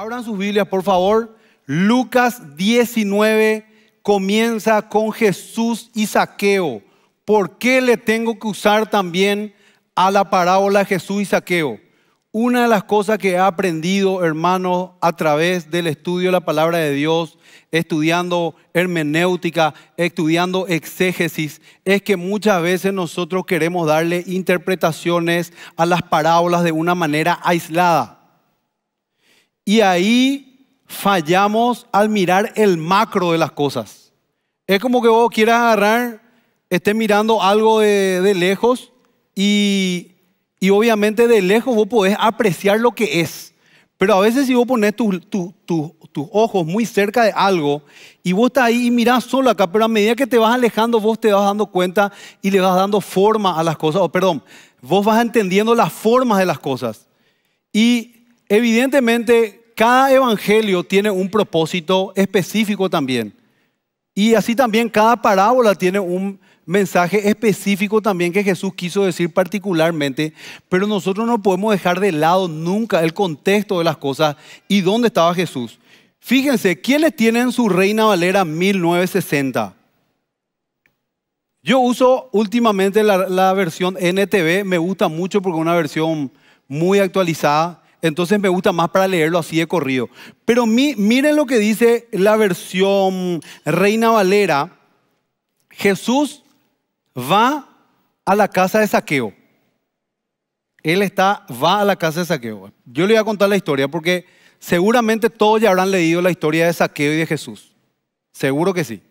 Abran sus Biblias, por favor. Lucas 19 comienza con Jesús y Saqueo. ¿Por qué le tengo que usar también a la parábola Jesús y Saqueo? Una de las cosas que he aprendido, hermanos, a través del estudio de la palabra de Dios, estudiando hermenéutica, estudiando exégesis, es que muchas veces nosotros queremos darle interpretaciones a las parábolas de una manera aislada. Y ahí fallamos al mirar el macro de las cosas. Es como que vos quieras agarrar, estés mirando algo de, lejos y, obviamente de lejos vos podés apreciar lo que es. Pero a veces si vos pones tus ojos muy cerca de algo y vos estás ahí y mirás solo acá, pero a medida que te vas alejando vos te vas dando cuenta y le vas dando forma a las cosas, o perdón, vos vas entendiendo las formas de las cosas. Y evidentemente cada evangelio tiene un propósito específico también. Y así también cada parábola tiene un mensaje específico también que Jesús quiso decir particularmente, pero nosotros no podemos dejar de lado nunca el contexto de las cosas y dónde estaba Jesús. Fíjense, ¿quiénes tienen su Reina Valera 1960? Yo uso últimamente la, la versión NTV, me gusta mucho porque es una versión muy actualizada. Entonces me gusta más para leerlo así de corrido. Pero miren lo que dice la versión Reina Valera. Jesús va a la casa de saqueo. Él está, va a la casa de saqueo. Yo le voy a contar la historia porque seguramente todos ya habrán leído la historia de saqueo y de Jesús. Seguro que sí.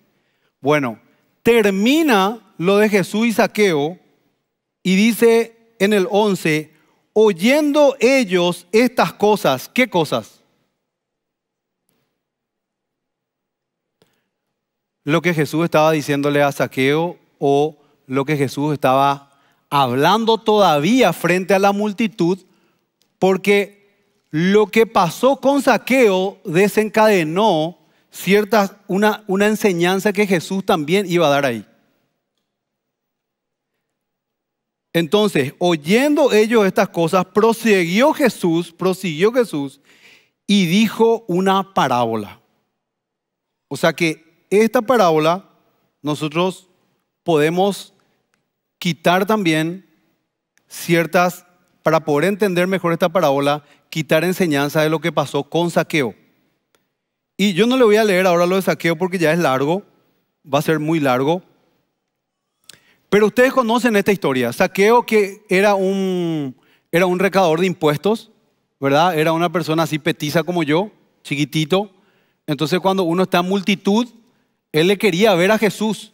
Bueno, termina lo de Jesús y saqueo y dice en el 11, oyendo ellos estas cosas, ¿qué cosas? Lo que Jesús estaba diciéndole a Saqueo o lo que Jesús estaba hablando todavía frente a la multitud, porque lo que pasó con Saqueo desencadenó ciertas, una, una enseñanza que Jesús también iba a dar ahí. Entonces, oyendo ellos estas cosas, prosiguió Jesús, prosiguió Jesús y dijo una parábola. O sea que esta parábola nosotros podemos quitar también ciertas, para poder entender mejor esta parábola, quitar enseñanza de lo que pasó con saqueo. Y yo no le voy a leer ahora lo de saqueo porque ya es largo, va a ser muy largo, pero ustedes conocen esta historia. Saqueo que era un, era un recador de impuestos, ¿verdad? Era una persona así petiza como yo, chiquitito. Entonces cuando uno está en multitud, él le quería ver a Jesús,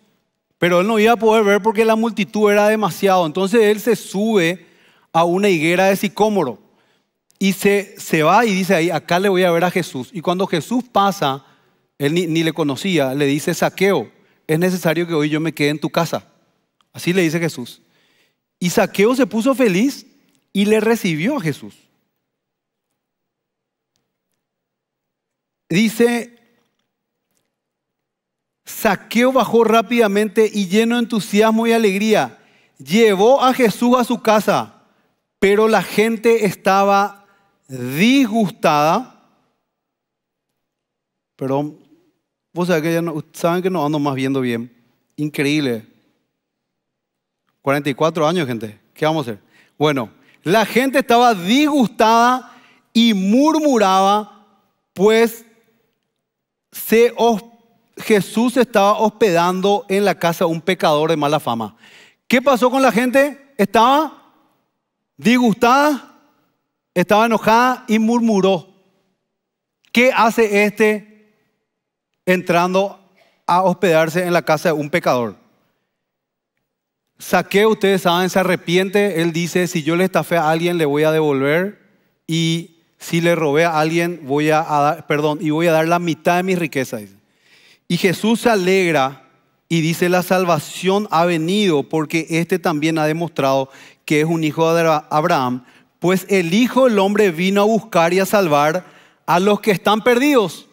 pero él no iba a poder ver porque la multitud era demasiado. Entonces él se sube a una higuera de sicómoro y se, se va y dice ahí, acá le voy a ver a Jesús. Y cuando Jesús pasa, él ni le conocía, le dice, saqueo, es necesario que hoy yo me quede en tu casa Así le dice Jesús. Y Saqueo se puso feliz y le recibió a Jesús. Dice, Saqueo bajó rápidamente y lleno de entusiasmo y alegría, llevó a Jesús a su casa, pero la gente estaba disgustada. Pero vos que no, saben que no ando más viendo bien. Increíble. 44 años, gente. ¿Qué vamos a hacer? Bueno, la gente estaba disgustada y murmuraba, pues Jesús estaba hospedando en la casa de un pecador de mala fama. ¿Qué pasó con la gente? Estaba disgustada, estaba enojada y murmuró. ¿Qué hace este entrando a hospedarse en la casa de un pecador? Saqué, ustedes saben, se arrepiente. Él dice, si yo le estafé a alguien, le voy a devolver. Y si le robé a alguien, voy a, dar, perdón, y voy a dar la mitad de mis riquezas. Y Jesús se alegra y dice, la salvación ha venido porque este también ha demostrado que es un hijo de Abraham, pues el Hijo del Hombre vino a buscar y a salvar a los que están perdidos.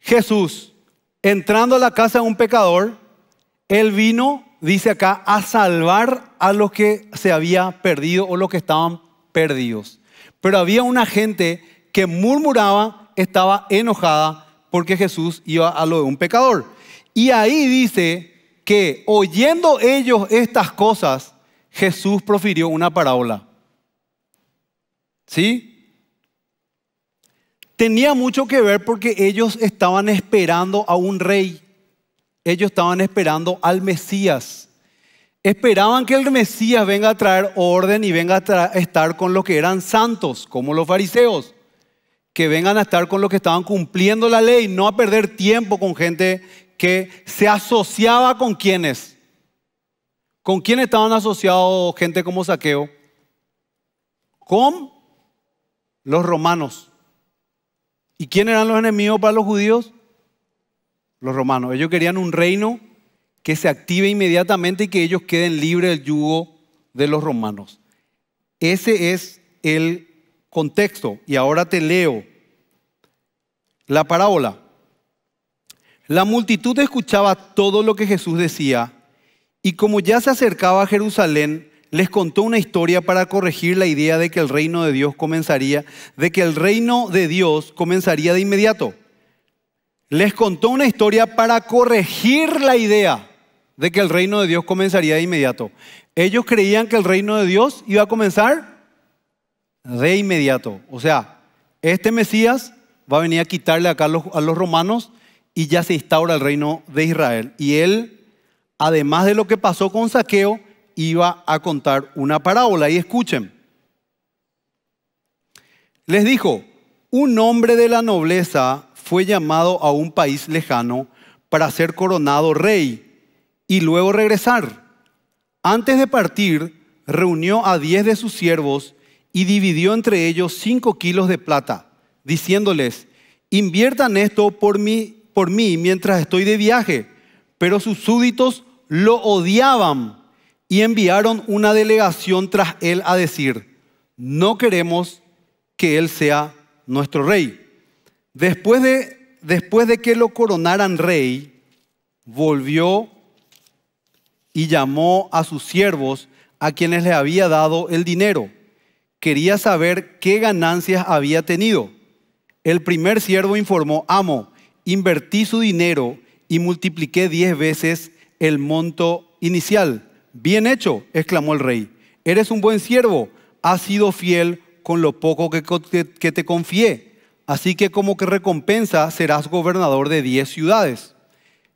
Jesús, entrando a la casa de un pecador, él vino, dice acá, a salvar a los que se había perdido o los que estaban perdidos. Pero había una gente que murmuraba, estaba enojada porque Jesús iba a lo de un pecador. Y ahí dice que oyendo ellos estas cosas, Jesús profirió una parábola. ¿Sí? Tenía mucho que ver porque ellos estaban esperando a un rey. Ellos estaban esperando al Mesías. Esperaban que el Mesías venga a traer orden y venga a estar con los que eran santos, como los fariseos, que vengan a estar con los que estaban cumpliendo la ley, no a perder tiempo con gente que se asociaba con quienes. ¿Con quién estaban asociados gente como Saqueo? Con los romanos. ¿Y quién eran los enemigos para los judíos? los romanos. Ellos querían un reino que se active inmediatamente y que ellos queden libres del yugo de los romanos. Ese es el contexto. Y ahora te leo la parábola. La multitud escuchaba todo lo que Jesús decía y como ya se acercaba a Jerusalén, les contó una historia para corregir la idea de que el reino de Dios comenzaría, de que el reino de Dios comenzaría de inmediato les contó una historia para corregir la idea de que el reino de Dios comenzaría de inmediato. Ellos creían que el reino de Dios iba a comenzar de inmediato. O sea, este Mesías va a venir a quitarle acá a los, a los romanos y ya se instaura el reino de Israel. Y él, además de lo que pasó con Saqueo, iba a contar una parábola. Y escuchen, les dijo, un hombre de la nobleza fue llamado a un país lejano para ser coronado rey y luego regresar. Antes de partir, reunió a diez de sus siervos y dividió entre ellos cinco kilos de plata, diciéndoles, inviertan esto por mí, por mí mientras estoy de viaje. Pero sus súbditos lo odiaban y enviaron una delegación tras él a decir, no queremos que él sea nuestro rey. Después de, después de que lo coronaran rey, volvió y llamó a sus siervos a quienes le había dado el dinero. Quería saber qué ganancias había tenido. El primer siervo informó, amo, invertí su dinero y multipliqué diez veces el monto inicial. Bien hecho, exclamó el rey. Eres un buen siervo, has sido fiel con lo poco que, te confié. Así que como que recompensa serás gobernador de diez ciudades.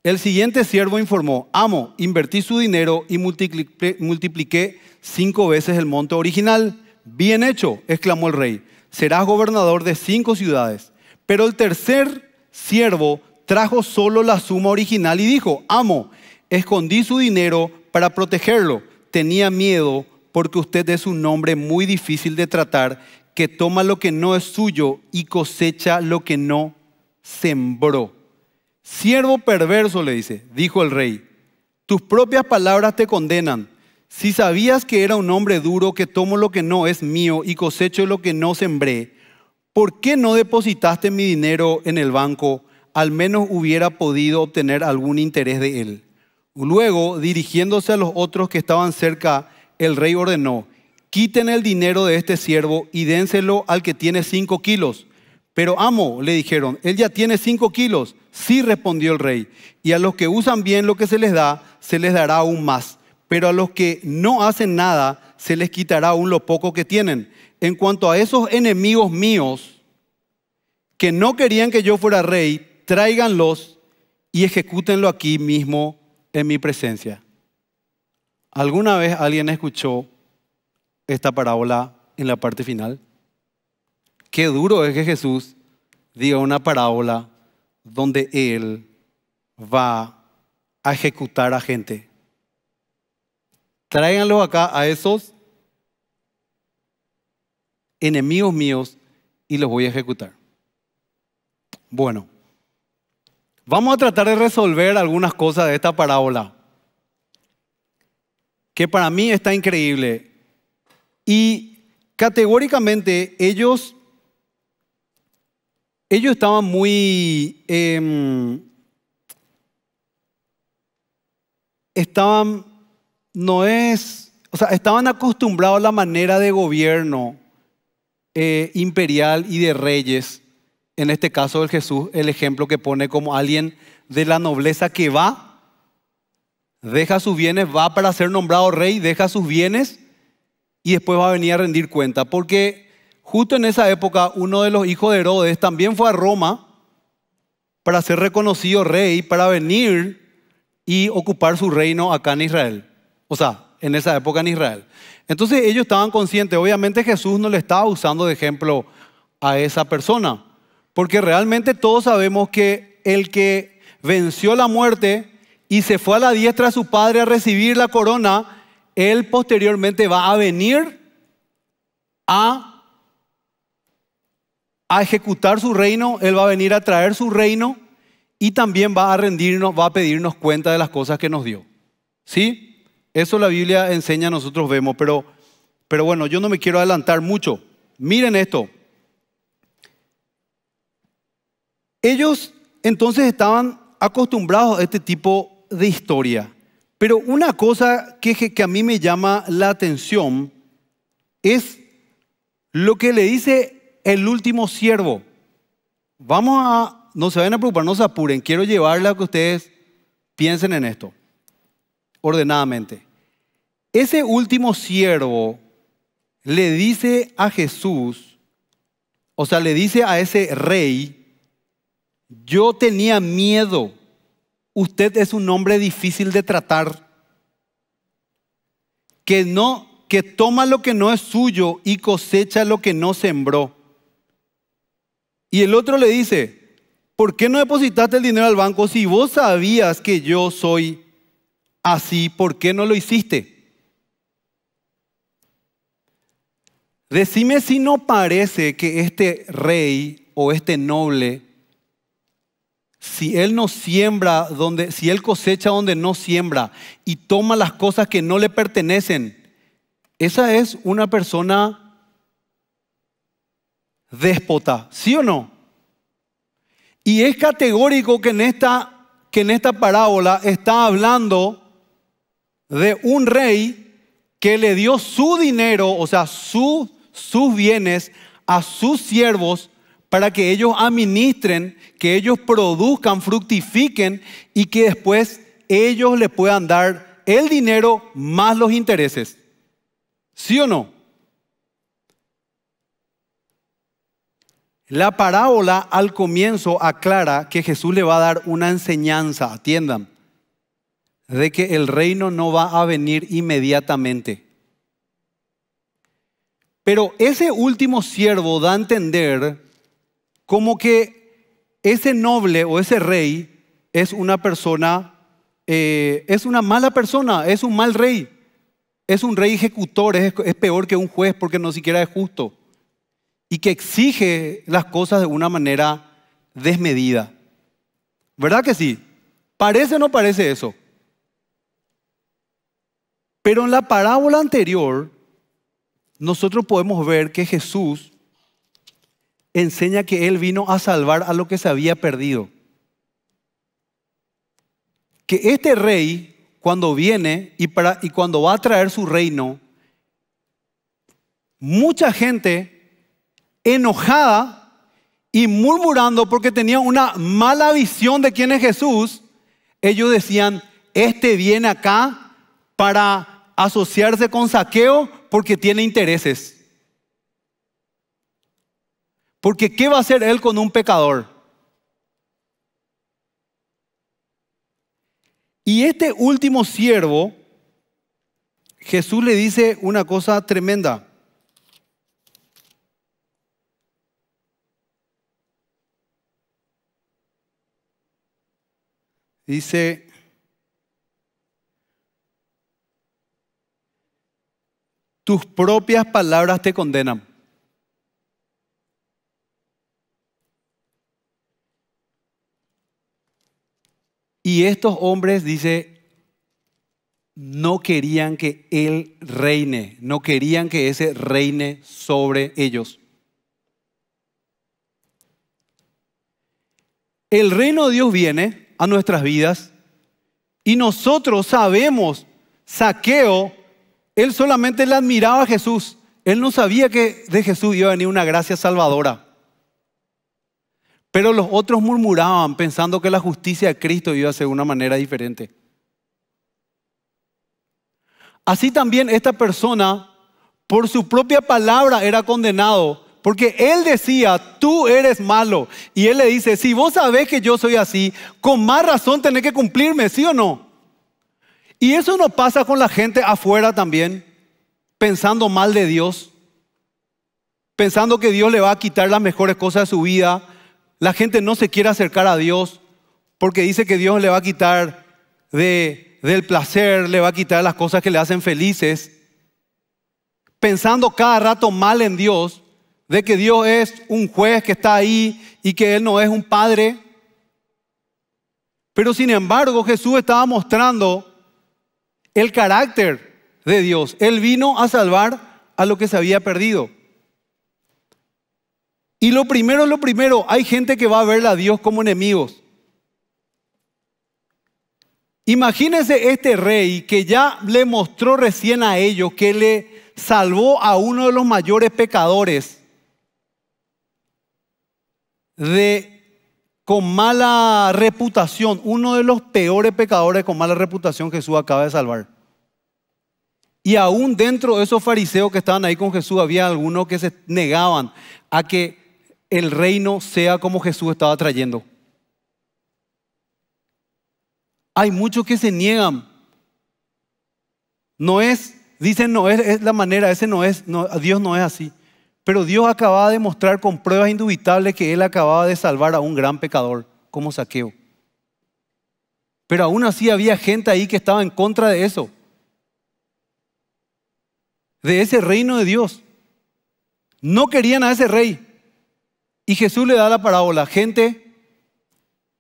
El siguiente siervo informó, amo, invertí su dinero y multipliqué, cinco veces el monto original. Bien hecho, exclamó el rey, serás gobernador de cinco ciudades. Pero el tercer siervo trajo solo la suma original y dijo, amo, escondí su dinero para protegerlo. Tenía miedo porque usted es un hombre muy difícil de tratar que toma lo que no es suyo y cosecha lo que no sembró. Siervo perverso, le dice, dijo el rey, tus propias palabras te condenan. Si sabías que era un hombre duro que tomo lo que no es mío y cosecho lo que no sembré, ¿por qué no depositaste mi dinero en el banco? Al menos hubiera podido obtener algún interés de él. Luego, dirigiéndose a los otros que estaban cerca, el rey ordenó, quiten el dinero de este siervo y dénselo al que tiene cinco kilos. Pero amo, le dijeron, él ya tiene cinco kilos. Sí, respondió el rey. Y a los que usan bien lo que se les da, se les dará aún más. Pero a los que no hacen nada, se les quitará aún lo poco que tienen. En cuanto a esos enemigos míos, que no querían que yo fuera rey, tráiganlos y ejecútenlo aquí mismo en mi presencia. ¿Alguna vez alguien escuchó esta parábola en la parte final? Qué duro es que Jesús diga una parábola donde Él va a ejecutar a gente. Tráiganlo acá a esos enemigos míos y los voy a ejecutar. Bueno, vamos a tratar de resolver algunas cosas de esta parábola, que para mí está increíble. Y categóricamente ellos, ellos estaban muy... Em, estaban, no es, o sea, estaban acostumbrados a la manera de gobierno eh, imperial y de reyes. En este caso, del Jesús, el ejemplo que pone como alguien de la nobleza que va, deja sus bienes, va para ser nombrado rey, deja sus bienes y después va a venir a rendir cuenta, porque justo en esa época uno de los hijos de Herodes también fue a Roma para ser reconocido rey, para venir y ocupar su reino acá en Israel. O sea, en esa época en Israel. Entonces ellos estaban conscientes, obviamente Jesús no le estaba usando de ejemplo a esa persona, porque realmente todos sabemos que el que venció la muerte y se fue a la diestra de su padre a recibir la corona, él posteriormente va a venir a, a ejecutar su reino, Él va a venir a traer su reino y también va a rendirnos, va a pedirnos cuenta de las cosas que nos dio. ¿Sí? Eso la Biblia enseña, nosotros vemos, pero, pero bueno, yo no me quiero adelantar mucho. Miren esto. Ellos entonces estaban acostumbrados a este tipo de historia. Pero una cosa que, que a mí me llama la atención es lo que le dice el último siervo. Vamos a, no se vayan a preocupar, no se apuren, quiero llevarla a que ustedes piensen en esto ordenadamente. Ese último siervo le dice a Jesús, o sea, le dice a ese rey, yo tenía miedo usted es un hombre difícil de tratar, que no que toma lo que no es suyo y cosecha lo que no sembró. Y el otro le dice, ¿por qué no depositaste el dinero al banco si vos sabías que yo soy así? ¿Por qué no lo hiciste? Decime si no parece que este rey o este noble si él no siembra donde, si él cosecha donde no siembra y toma las cosas que no le pertenecen, esa es una persona déspota, ¿sí o no? Y es categórico que en esta, que en esta parábola está hablando de un rey que le dio su dinero, o sea, sus bienes a sus siervos para que ellos administren, que ellos produzcan, fructifiquen y que después ellos le puedan dar el dinero más los intereses. ¿Sí o no? La parábola al comienzo aclara que Jesús le va a dar una enseñanza, atiendan, de que el reino no va a venir inmediatamente. Pero ese último siervo da a entender como que ese noble o ese rey es una persona, eh, es una mala persona, es un mal rey, es un rey ejecutor, es, es peor que un juez porque no siquiera es justo y que exige las cosas de una manera desmedida. ¿Verdad que sí? ¿Parece o no parece eso? Pero en la parábola anterior, nosotros podemos ver que Jesús enseña que Él vino a salvar a lo que se había perdido. Que este rey, cuando viene y, para, cuando va a traer su reino, mucha gente enojada y murmurando porque tenía una mala visión de quién es Jesús, ellos decían, este viene acá para asociarse con saqueo porque tiene intereses. Porque ¿qué va a hacer él con un pecador? Y este último siervo, Jesús le dice una cosa tremenda. Dice, tus propias palabras te condenan. Y estos hombres, dice, no querían que Él reine, no querían que ese reine sobre ellos. El reino de Dios viene a nuestras vidas y nosotros sabemos, saqueo, él solamente le admiraba a Jesús, él no sabía que de Jesús iba a venir una gracia salvadora. Pero los otros murmuraban pensando que la justicia de Cristo iba a ser de una manera diferente. Así también esta persona, por su propia palabra, era condenado. Porque él decía, tú eres malo. Y él le dice, si vos sabés que yo soy así, con más razón tenés que cumplirme, ¿sí o no? Y eso no pasa con la gente afuera también, pensando mal de Dios, pensando que Dios le va a quitar las mejores cosas de su vida, la gente no se quiere acercar a Dios porque dice que Dios le va a quitar del placer, le va a quitar las cosas que le hacen felices. Pensando cada rato mal en Dios, de que Dios es un juez que está ahí y que Él no es un padre. Pero sin embargo Jesús estaba mostrando el carácter de Dios. Él vino a salvar a lo que se había perdido. Y lo primero, es lo primero, hay gente que va a ver a Dios como enemigos. Imagínense este rey que ya le mostró recién a ellos que le salvó a uno de los mayores pecadores de con mala reputación, uno de los peores pecadores con mala reputación Jesús acaba de salvar. Y aún dentro de esos fariseos que estaban ahí con Jesús había algunos que se negaban a que el reino sea como Jesús estaba trayendo. Hay muchos que se niegan. No es, dicen no es, es la manera, ese no es, no, Dios no es así. Pero Dios acababa de mostrar con pruebas indubitables que Él acababa de salvar a un gran pecador como saqueo. Pero aún así había gente ahí que estaba en contra de eso, de ese reino de Dios. No querían a ese rey. Y Jesús le da la parábola, gente,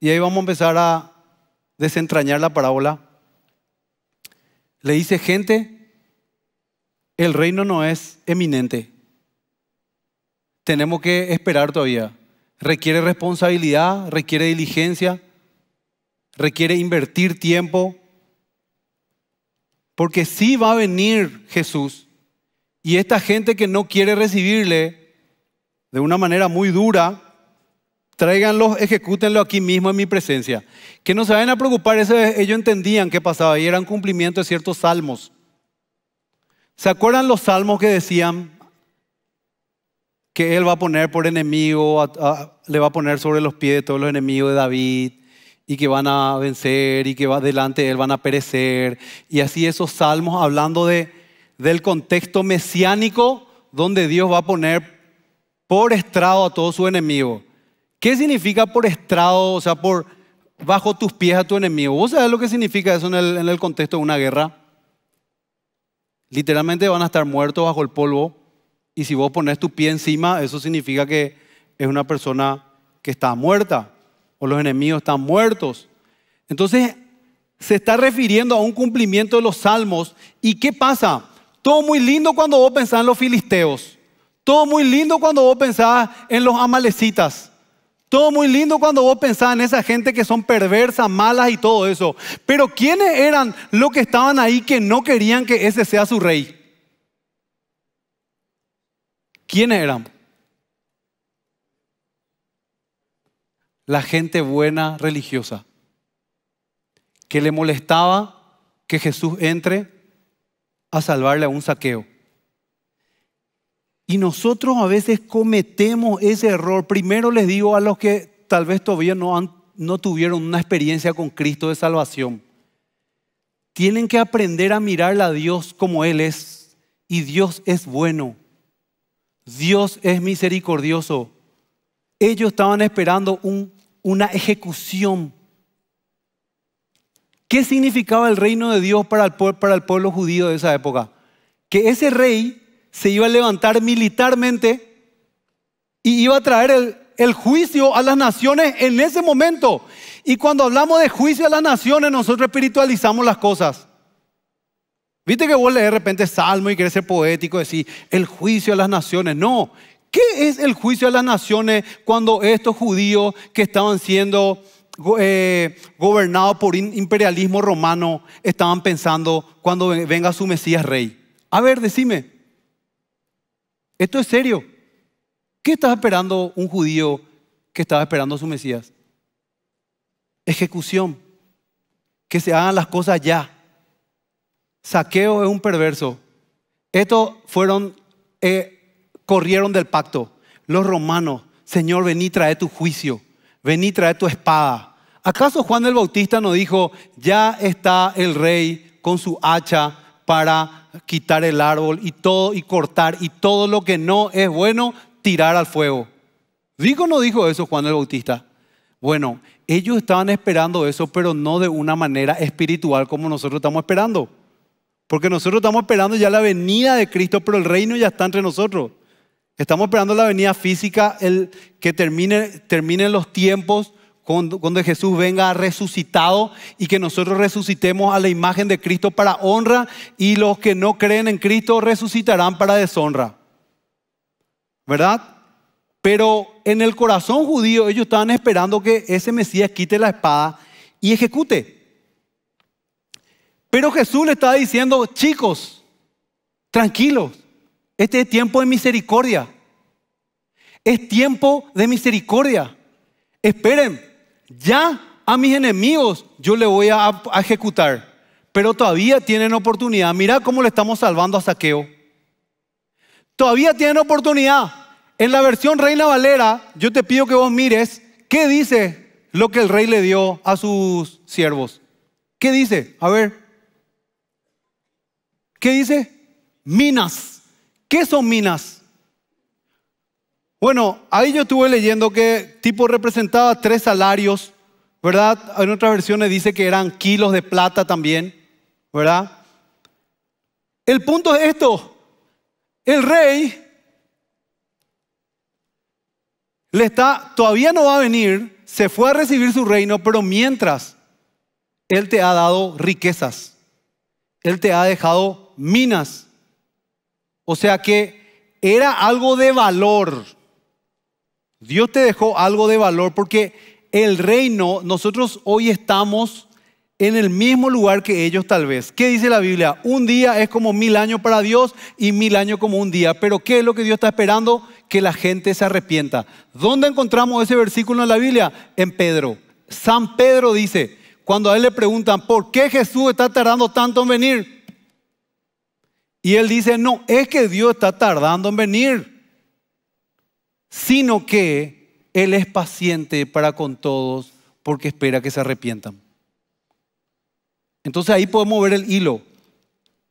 y ahí vamos a empezar a desentrañar la parábola. Le dice, gente, el reino no es eminente. Tenemos que esperar todavía. Requiere responsabilidad, requiere diligencia, requiere invertir tiempo. Porque sí va a venir Jesús. Y esta gente que no quiere recibirle, de una manera muy dura, tráiganlos, ejecútenlo aquí mismo en mi presencia. Que no se vayan a preocupar, ellos entendían qué pasaba y eran cumplimiento de ciertos salmos. ¿Se acuerdan los salmos que decían que él va a poner por enemigo, le va a poner sobre los pies de todos los enemigos de David? y que van a vencer y que va delante de él van a perecer. Y así esos salmos hablando del contexto mesiánico donde Dios va a poner por estrado a todo su enemigo. ¿Qué significa por estrado? O sea, por bajo tus pies a tu enemigo. ¿Vos sabés lo que significa eso en el, en el contexto de una guerra? Literalmente van a estar muertos bajo el polvo. Y si vos pones tu pie encima, eso significa que es una persona que está muerta o los enemigos están muertos. Entonces, se está refiriendo a un cumplimiento de los salmos. ¿Y qué pasa? Todo muy lindo cuando vos pensás en los filisteos. Todo muy lindo cuando vos pensabas en los amalecitas. Todo muy lindo cuando vos pensabas en esa gente que son perversas, malas y todo eso. Pero ¿quiénes eran los que estaban ahí que no querían que ese sea su rey? ¿Quiénes eran? La gente buena, religiosa, que le molestaba que Jesús entre a salvarle a un saqueo. Y nosotros a veces cometemos ese error. Primero les digo a los que tal vez todavía no, han, no tuvieron una experiencia con Cristo de salvación. Tienen que aprender a mirar a Dios como Él es. Y Dios es bueno. Dios es misericordioso. Ellos estaban esperando una ejecución. ¿Qué significaba el reino de Dios para para el pueblo judío de esa época? Que ese rey se iba a levantar militarmente y iba a traer el, juicio a las naciones en ese momento. Y cuando hablamos de juicio a las naciones, nosotros espiritualizamos las cosas. Viste que vos lees de repente Salmo y querés ser poético, decir el juicio a las naciones. No, ¿qué es el juicio a las naciones cuando estos judíos que estaban siendo eh, gobernados por imperialismo romano estaban pensando cuando venga su Mesías rey? A ver, decime. Esto es serio. ¿Qué estaba esperando un judío que estaba esperando a su Mesías? Ejecución. Que se hagan las cosas ya. Saqueo es un perverso. Estos fueron, eh, corrieron del pacto. Los romanos, Señor, vení trae tu juicio. Vení trae tu espada. ¿Acaso Juan el Bautista no dijo, ya está el rey con su hacha para quitar el árbol y todo y cortar y todo lo que no es bueno tirar al fuego. ¿Dijo o no dijo eso Juan el Bautista? Bueno, ellos estaban esperando eso, pero no de una manera espiritual como nosotros estamos esperando. Porque nosotros estamos esperando ya la venida de Cristo, pero el reino ya está entre nosotros. Estamos esperando la venida física, el, que termine, terminen los tiempos, cuando, Jesús venga resucitado y que nosotros resucitemos a la imagen de Cristo para honra y los que no creen en Cristo resucitarán para deshonra. ¿Verdad? Pero en el corazón judío ellos estaban esperando que ese Mesías quite la espada y ejecute. Pero Jesús le estaba diciendo, chicos, tranquilos, este es tiempo de misericordia. Es tiempo de misericordia. Esperen, ya a mis enemigos yo le voy a, ejecutar, pero todavía tienen oportunidad. Mira cómo le estamos salvando a saqueo. Todavía tienen oportunidad. En la versión Reina Valera, yo te pido que vos mires qué dice lo que el rey le dio a sus siervos. ¿Qué dice? A ver. ¿Qué dice? Minas. ¿Qué son minas? Bueno, ahí yo estuve leyendo que tipo representaba tres salarios, ¿verdad? En otras versiones dice que eran kilos de plata también, ¿verdad? El punto es esto, el rey le está, todavía no va a venir, se fue a recibir su reino, pero mientras Él te ha dado riquezas, Él te ha dejado minas. O sea que era algo de valor Dios te dejó algo de valor porque el reino, nosotros hoy estamos en el mismo lugar que ellos tal vez. ¿Qué dice la Biblia? Un día es como mil años para Dios y mil años como un día. Pero ¿qué es lo que Dios está esperando? Que la gente se arrepienta. ¿Dónde encontramos ese versículo en la Biblia? En Pedro. San Pedro dice, cuando a él le preguntan, ¿por qué Jesús está tardando tanto en venir? Y él dice, no, es que Dios está tardando en venir sino que Él es paciente para con todos porque espera que se arrepientan. Entonces ahí podemos ver el hilo.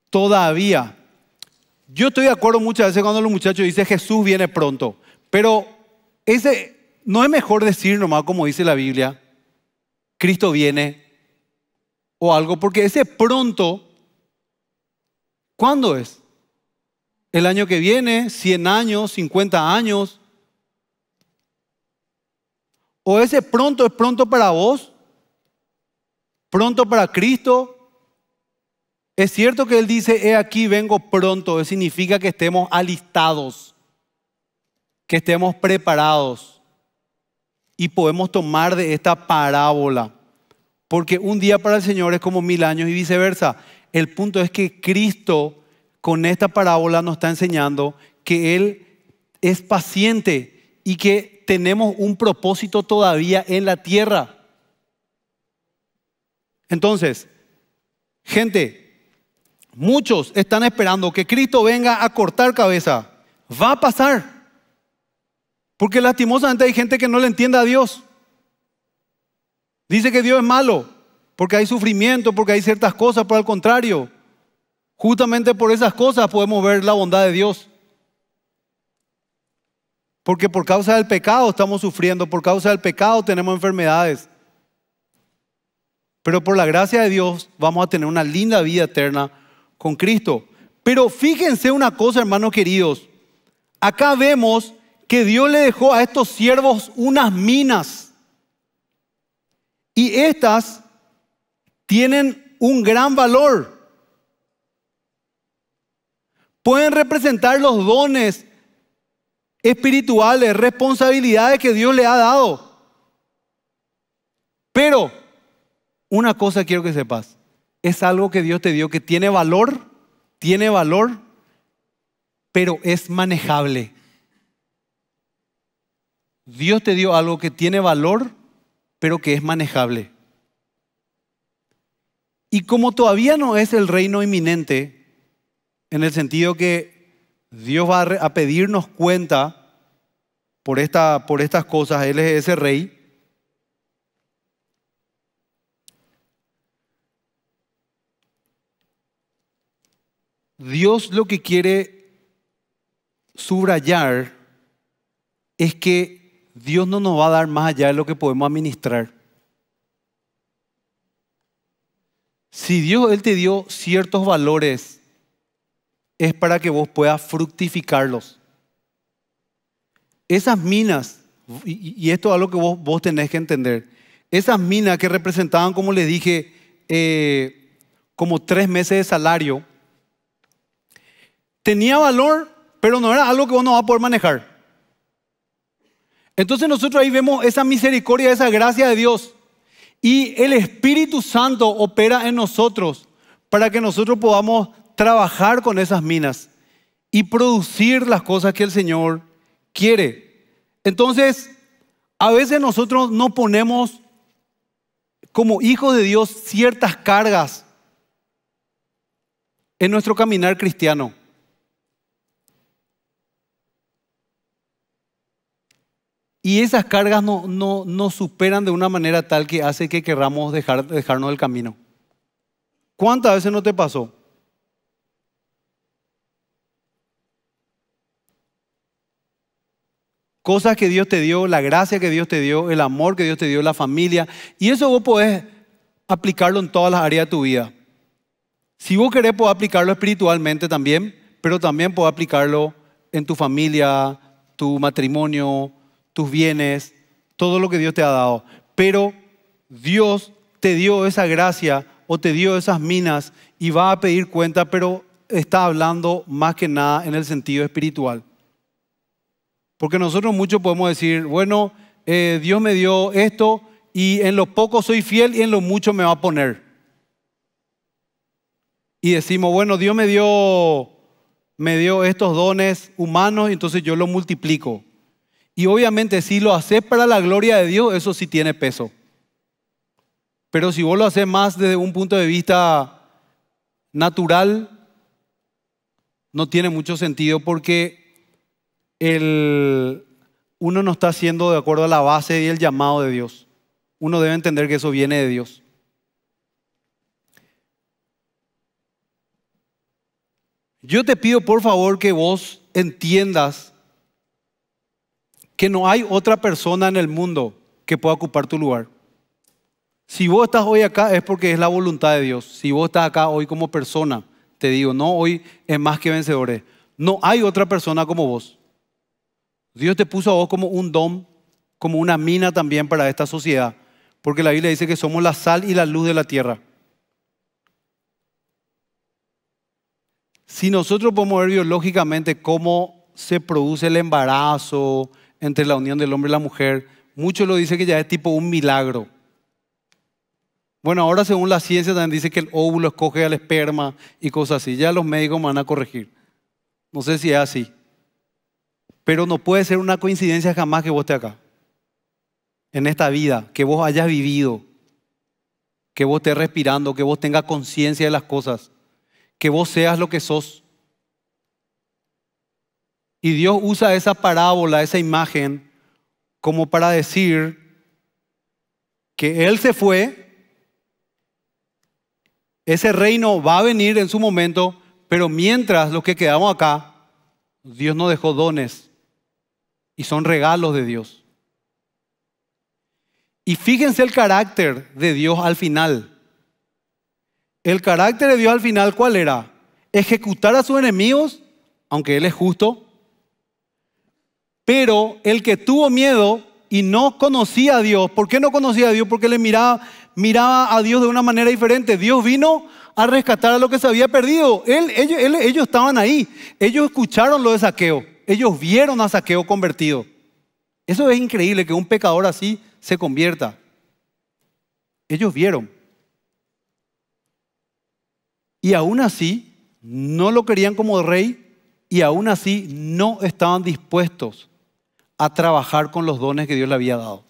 Todavía. Yo estoy de acuerdo muchas veces cuando los muchachos dicen Jesús viene pronto, pero ese no es mejor decir nomás como dice la Biblia, Cristo viene o algo, porque ese pronto, ¿cuándo es? ¿El año que viene? ¿Cien años? cincuenta años? ¿O ese pronto es pronto para vos? ¿Pronto para Cristo? Es cierto que Él dice, he aquí, vengo pronto. Eso significa que estemos alistados, que estemos preparados. Y podemos tomar de esta parábola. Porque un día para el Señor es como mil años y viceversa. El punto es que Cristo con esta parábola nos está enseñando que Él es paciente y que tenemos un propósito todavía en la tierra. Entonces, gente, muchos están esperando que Cristo venga a cortar cabeza. Va a pasar. Porque lastimosamente hay gente que no le entiende a Dios. Dice que Dios es malo, porque hay sufrimiento, porque hay ciertas cosas, Por al contrario, justamente por esas cosas podemos ver la bondad de Dios. Porque por causa del pecado estamos sufriendo, por causa del pecado tenemos enfermedades. Pero por la gracia de Dios vamos a tener una linda vida eterna con Cristo. Pero fíjense una cosa, hermanos queridos. Acá vemos que Dios le dejó a estos siervos unas minas. Y estas tienen un gran valor. Pueden representar los dones espirituales, responsabilidades que Dios le ha dado. Pero una cosa quiero que sepas, es algo que Dios te dio que tiene valor, tiene valor, pero es manejable. Dios te dio algo que tiene valor, pero que es manejable. Y como todavía no es el reino inminente, en el sentido que Dios va a pedirnos cuenta por, esta, por estas cosas. Él es ese rey. Dios lo que quiere subrayar es que Dios no nos va a dar más allá de lo que podemos administrar. Si Dios, Él te dio ciertos valores, es para que vos puedas fructificarlos. Esas minas, y, esto es algo que vos, vos tenés que entender, esas minas que representaban, como les dije, eh, como tres meses de salario, tenía valor, pero no era algo que vos no vas a poder manejar. Entonces nosotros ahí vemos esa misericordia, esa gracia de Dios. Y el Espíritu Santo opera en nosotros para que nosotros podamos trabajar con esas minas y producir las cosas que el Señor quiere. Entonces, a veces nosotros no ponemos como hijos de Dios ciertas cargas en nuestro caminar cristiano. Y esas cargas nos no, no superan de una manera tal que hace que querramos dejar, dejarnos del camino. ¿Cuántas veces no te pasó? cosas que Dios te dio, la gracia que Dios te dio, el amor que Dios te dio, la familia. Y eso vos podés aplicarlo en todas las áreas de tu vida. Si vos querés, podés aplicarlo espiritualmente también, pero también podés aplicarlo en tu familia, tu matrimonio, tus bienes, todo lo que Dios te ha dado. Pero Dios te dio esa gracia o te dio esas minas y va a pedir cuenta, pero está hablando más que nada en el sentido espiritual. Porque nosotros muchos podemos decir, bueno, eh, Dios me dio esto y en lo poco soy fiel y en lo mucho me va a poner. Y decimos, bueno, Dios me dio, me dio estos dones humanos, y entonces yo lo multiplico. Y obviamente si lo haces para la gloria de Dios, eso sí tiene peso. Pero si vos lo haces más desde un punto de vista natural, no tiene mucho sentido porque el, uno no está haciendo de acuerdo a la base y el llamado de Dios. Uno debe entender que eso viene de Dios. Yo te pido por favor que vos entiendas que no hay otra persona en el mundo que pueda ocupar tu lugar. Si vos estás hoy acá es porque es la voluntad de Dios. Si vos estás acá hoy como persona, te digo, no hoy es más que vencedores. No hay otra persona como vos. Dios te puso a vos como un don, como una mina también para esta sociedad, porque la Biblia dice que somos la sal y la luz de la tierra. Si nosotros podemos ver biológicamente cómo se produce el embarazo entre la unión del hombre y la mujer, muchos lo dicen que ya es tipo un milagro. Bueno, ahora según la ciencia también dice que el óvulo escoge al esperma y cosas así. Ya los médicos van a corregir. No sé si es así. Pero no puede ser una coincidencia jamás que vos estés acá. En esta vida, que vos hayas vivido, que vos estés respirando, que vos tengas conciencia de las cosas, que vos seas lo que sos. Y Dios usa esa parábola, esa imagen, como para decir que Él se fue, ese reino va a venir en su momento, pero mientras los que quedamos acá, Dios nos dejó dones, y son regalos de Dios. Y fíjense el carácter de Dios al final. El carácter de Dios al final, ¿cuál era? Ejecutar a sus enemigos, aunque Él es justo, pero el que tuvo miedo y no conocía a Dios, ¿por qué no conocía a Dios? Porque le miraba, miraba a Dios de una manera diferente. Dios vino a rescatar a lo que se había perdido. Él, ellos, ellos estaban ahí, ellos escucharon lo de saqueo. Ellos vieron a Saqueo convertido. Eso es increíble que un pecador así se convierta. Ellos vieron. Y aún así, no lo querían como rey y aún así no estaban dispuestos a trabajar con los dones que Dios le había dado.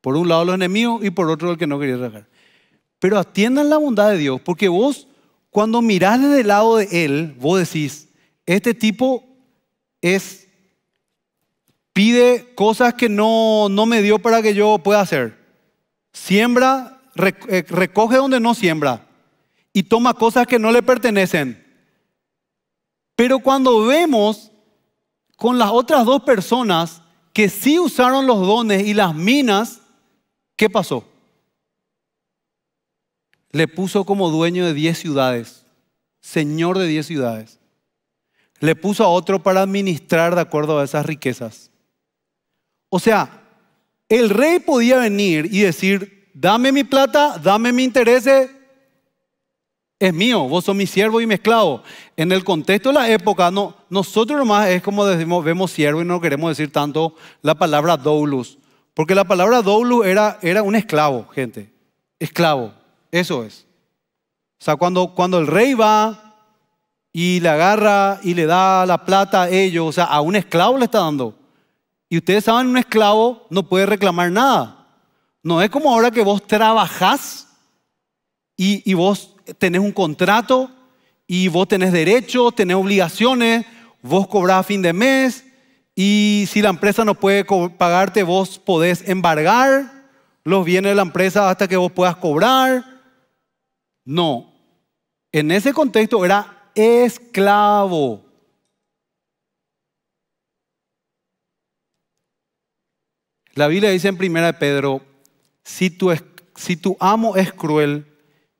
Por un lado los enemigos y por otro el que no quería trabajar. Pero atiendan la bondad de Dios, porque vos cuando mirás desde el lado de Él, vos decís, este tipo es, pide cosas que no, me dio para que yo pueda hacer. Siembra, eh, recoge donde no siembra y toma cosas que no le pertenecen. Pero cuando vemos con las otras dos personas que sí usaron los dones y las minas, ¿qué pasó? Le puso como dueño de diez ciudades, señor de diez ciudades le puso a otro para administrar de acuerdo a esas riquezas. O sea, el rey podía venir y decir, dame mi plata, dame mi interés, es mío, vos sos mi siervo y mi esclavo. En el contexto de la época, no, nosotros nomás es como decimos, vemos siervo y no queremos decir tanto la palabra doulus, porque la palabra doulus era, era un esclavo, gente, esclavo, eso es. O sea, cuando, cuando el rey va y le agarra y le da la plata a ellos, o sea, a un esclavo le está dando. Y ustedes saben, un esclavo no puede reclamar nada. No es como ahora que vos trabajás y, vos tenés un contrato y vos tenés derechos, tenés obligaciones, vos cobrás a fin de mes y si la empresa no puede pagarte, vos podés embargar los bienes de la empresa hasta que vos puedas cobrar. No, en ese contexto era esclavo. La Biblia dice en primera de Pedro, si tu, amo es cruel,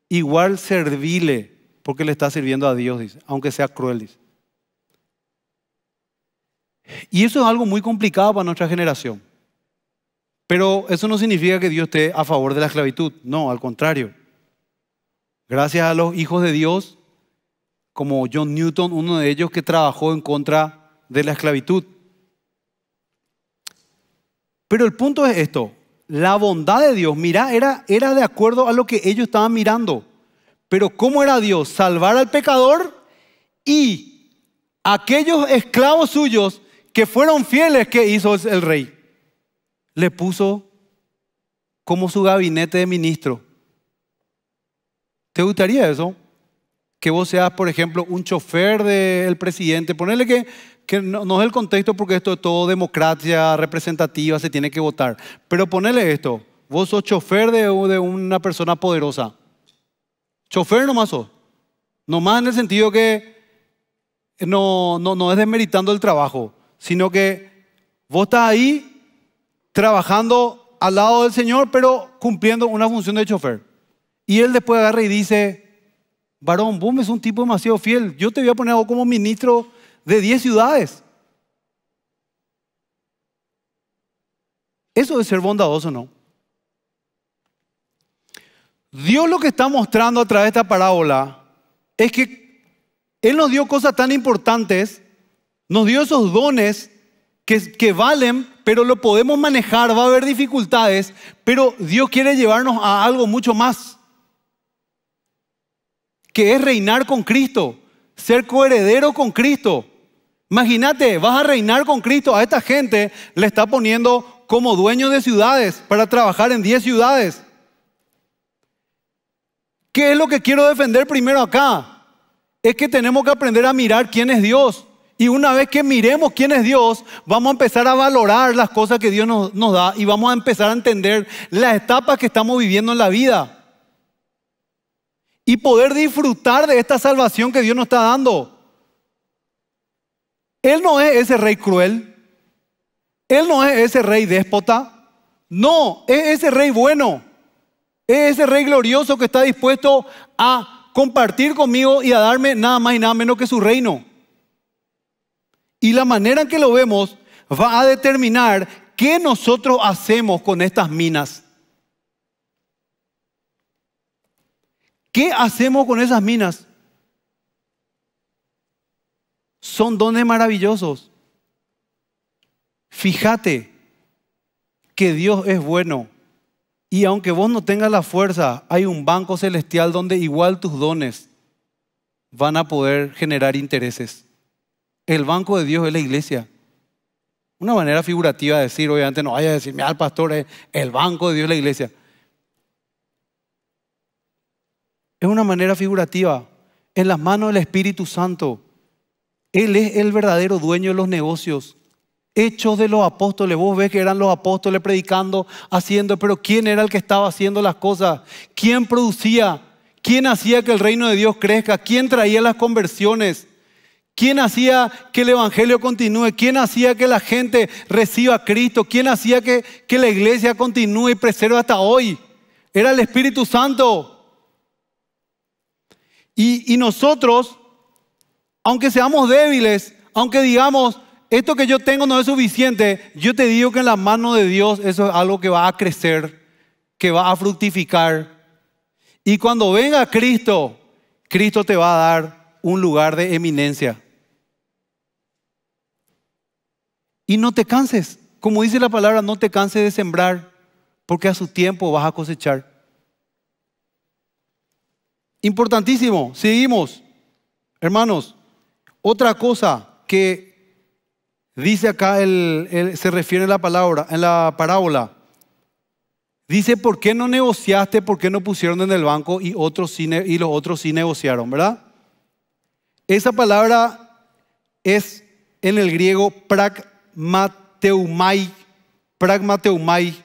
igual servile, porque le está sirviendo a Dios, dice, aunque sea cruel, dice. Y eso es algo muy complicado para nuestra generación. Pero eso no significa que Dios esté a favor de la esclavitud, no, al contrario. Gracias a los hijos de Dios como John Newton, uno de ellos que trabajó en contra de la esclavitud. Pero el punto es esto, la bondad de Dios, mira, era, era de acuerdo a lo que ellos estaban mirando. Pero ¿cómo era Dios? Salvar al pecador y aquellos esclavos suyos que fueron fieles que hizo el rey. Le puso como su gabinete de ministro. ¿Te gustaría eso? que vos seas, por ejemplo, un chofer del presidente, ponerle que, que no, es el contexto porque esto es todo democracia representativa, se tiene que votar, pero ponele esto, vos sos chofer de, una persona poderosa, chofer nomás sos, nomás en el sentido que no, no, no es desmeritando el trabajo, sino que vos estás ahí trabajando al lado del Señor, pero cumpliendo una función de chofer. Y él después agarra y dice, varón, vos me un tipo demasiado fiel, yo te voy a poner como ministro de 10 ciudades. Eso es ser bondadoso, ¿no? Dios lo que está mostrando a través de esta parábola es que Él nos dio cosas tan importantes, nos dio esos dones que, que, valen, pero lo podemos manejar, va a haber dificultades, pero Dios quiere llevarnos a algo mucho más que es reinar con Cristo, ser coheredero con Cristo. Imagínate, vas a reinar con Cristo. A esta gente le está poniendo como dueño de ciudades para trabajar en 10 ciudades. ¿Qué es lo que quiero defender primero acá? Es que tenemos que aprender a mirar quién es Dios. Y una vez que miremos quién es Dios, vamos a empezar a valorar las cosas que Dios nos, nos da y vamos a empezar a entender las etapas que estamos viviendo en la vida y poder disfrutar de esta salvación que Dios nos está dando. Él no es ese rey cruel. Él no es ese rey déspota. No, es ese rey bueno. Es ese rey glorioso que está dispuesto a compartir conmigo y a darme nada más y nada menos que su reino. Y la manera en que lo vemos va a determinar qué nosotros hacemos con estas minas. ¿Qué hacemos con esas minas? Son dones maravillosos. Fíjate que Dios es bueno. Y aunque vos no tengas la fuerza, hay un banco celestial donde igual tus dones van a poder generar intereses. El banco de Dios es la iglesia. Una manera figurativa de decir, obviamente no vaya a decirme al ah, pastor, eh, el banco de Dios es la iglesia. es una manera figurativa, en las manos del Espíritu Santo. Él es el verdadero dueño de los negocios. Hechos de los apóstoles, vos ves que eran los apóstoles predicando, haciendo, pero ¿quién era el que estaba haciendo las cosas? ¿Quién producía? ¿Quién hacía que el reino de Dios crezca? ¿Quién traía las conversiones? ¿Quién hacía que el Evangelio continúe? ¿Quién hacía que la gente reciba a Cristo? ¿Quién hacía que, la iglesia continúe y preserve hasta hoy? Era el Espíritu Santo. Y, nosotros, aunque seamos débiles, aunque digamos, esto que yo tengo no es suficiente, yo te digo que en la mano de Dios eso es algo que va a crecer, que va a fructificar. Y cuando venga Cristo, Cristo te va a dar un lugar de eminencia. Y no te canses, como dice la palabra, no te canses de sembrar, porque a su tiempo vas a cosechar. Importantísimo, seguimos. Hermanos, otra cosa que dice acá, el, se refiere a la palabra, en la parábola. Dice, ¿por qué no negociaste? ¿Por qué no pusieron en el banco y, otros y los otros sí negociaron? ¿Verdad? Esa palabra es en el griego pragmateumai, pragmateumai,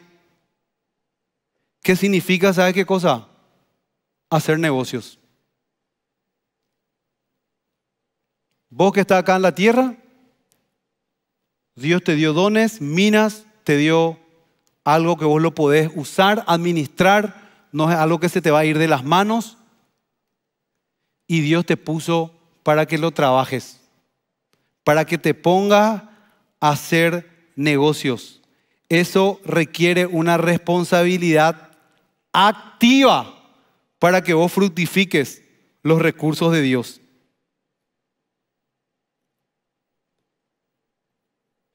¿Qué significa, ¿sabes qué cosa? hacer negocios. Vos que estás acá en la tierra, Dios te dio dones, minas, te dio algo que vos lo podés usar, administrar, no es algo que se te va a ir de las manos. Y Dios te puso para que lo trabajes, para que te ponga a hacer negocios. Eso requiere una responsabilidad activa para que vos fructifiques los recursos de Dios.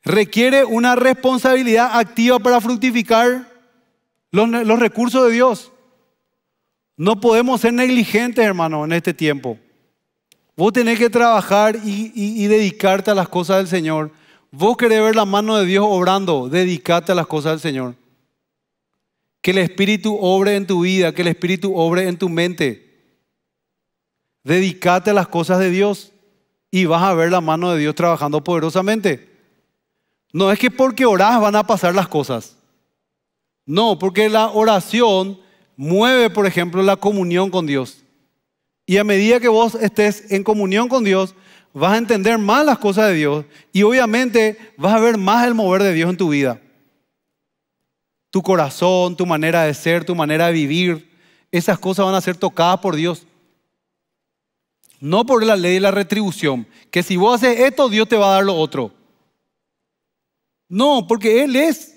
Requiere una responsabilidad activa para fructificar los, recursos de Dios. No podemos ser negligentes, hermano, en este tiempo. Vos tenés que trabajar y, dedicarte a las cosas del Señor. Vos querés ver la mano de Dios obrando, dedicate a las cosas del Señor. Que el Espíritu obre en tu vida, que el Espíritu obre en tu mente. Dedícate a las cosas de Dios y vas a ver la mano de Dios trabajando poderosamente. No es que porque orás van a pasar las cosas. No, porque la oración mueve, por ejemplo, la comunión con Dios. Y a medida que vos estés en comunión con Dios, vas a entender más las cosas de Dios y obviamente vas a ver más el mover de Dios en tu vida tu corazón, tu manera de ser, tu manera de vivir, esas cosas van a ser tocadas por Dios. No por la ley de la retribución, que si vos haces esto, Dios te va a dar lo otro. No, porque Él es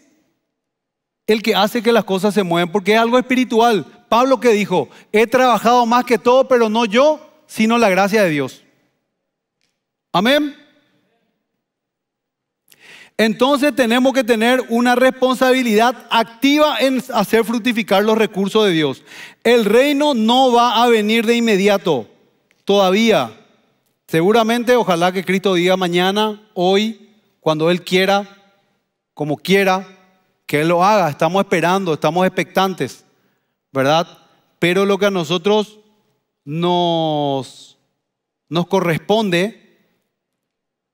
el que hace que las cosas se muevan, porque es algo espiritual. Pablo que dijo, he trabajado más que todo, pero no yo, sino la gracia de Dios. Amén. Entonces tenemos que tener una responsabilidad activa en hacer fructificar los recursos de Dios. El reino no va a venir de inmediato, todavía. Seguramente, ojalá que Cristo diga mañana, hoy, cuando Él quiera, como quiera, que Él lo haga. Estamos esperando, estamos expectantes, ¿verdad? Pero lo que a nosotros nos, nos corresponde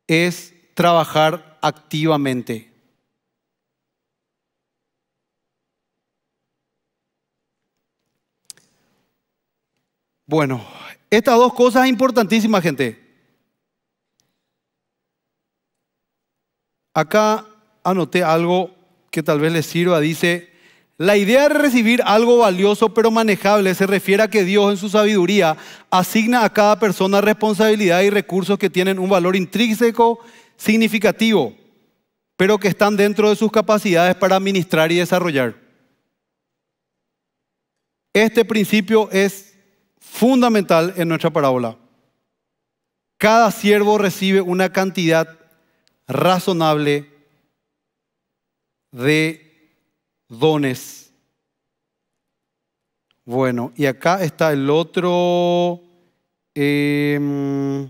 es trabajar activamente. Bueno, estas dos cosas importantísimas, gente. Acá anoté algo que tal vez les sirva. Dice, la idea de recibir algo valioso pero manejable se refiere a que Dios en su sabiduría asigna a cada persona responsabilidad y recursos que tienen un valor intrínseco significativo, pero que están dentro de sus capacidades para administrar y desarrollar. Este principio es fundamental en nuestra parábola. Cada siervo recibe una cantidad razonable de dones. Bueno, y acá está el otro, em,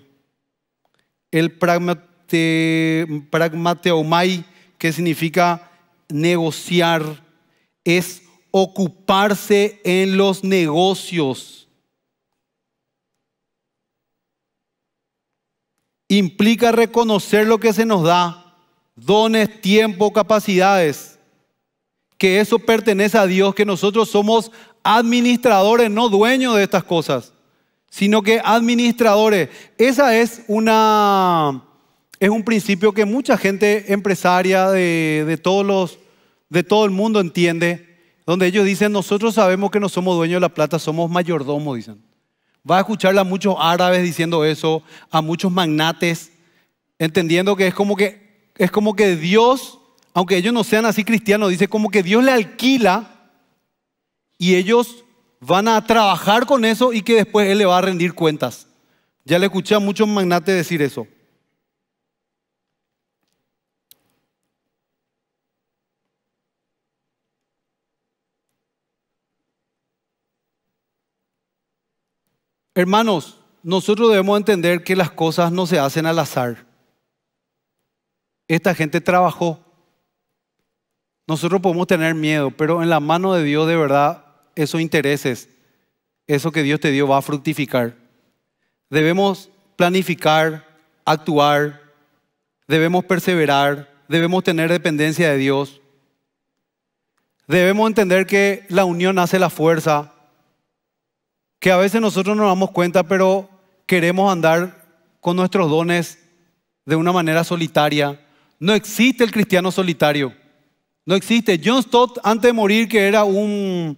el pragmatismo pragmate, este, mai que significa negociar, es ocuparse en los negocios. Implica reconocer lo que se nos da, dones, tiempo, capacidades, que eso pertenece a Dios, que nosotros somos administradores, no dueños de estas cosas, sino que administradores. Esa es una es un principio que mucha gente empresaria de, todos de todo el mundo entiende, donde ellos dicen, nosotros sabemos que no somos dueños de la plata, somos mayordomos, dicen. Va a escucharle a muchos árabes diciendo eso, a muchos magnates, entendiendo que es como que, es como que Dios, aunque ellos no sean así cristianos, dice como que Dios le alquila y ellos van a trabajar con eso y que después Él le va a rendir cuentas. Ya le escuché a muchos magnates decir eso. Hermanos, nosotros debemos entender que las cosas no se hacen al azar. Esta gente trabajó. Nosotros podemos tener miedo, pero en la mano de Dios de verdad esos intereses, eso que Dios te dio va a fructificar. Debemos planificar, actuar, debemos perseverar, debemos tener dependencia de Dios. Debemos entender que la unión hace la fuerza, que a veces nosotros no nos damos cuenta, pero queremos andar con nuestros dones de una manera solitaria. No existe el cristiano solitario. No existe. John Stott, antes de morir, que era un,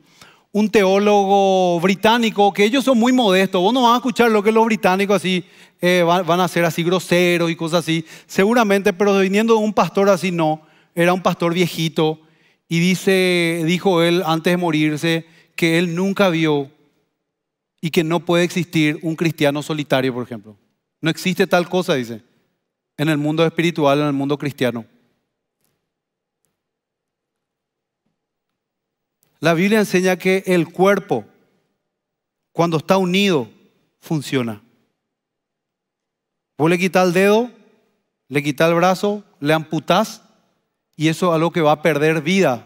un teólogo británico, que ellos son muy modestos. Vos no vas a escuchar lo que los británicos así eh, van, a ser así groseros y cosas así. Seguramente, pero viniendo de un pastor así, no. Era un pastor viejito. Y dice, dijo él antes de morirse que él nunca vio y que no puede existir un cristiano solitario, por ejemplo. No existe tal cosa, dice, en el mundo espiritual, en el mundo cristiano. La Biblia enseña que el cuerpo, cuando está unido, funciona. Vos le quitas el dedo, le quitas el brazo, le amputás y eso es algo que va a perder vida.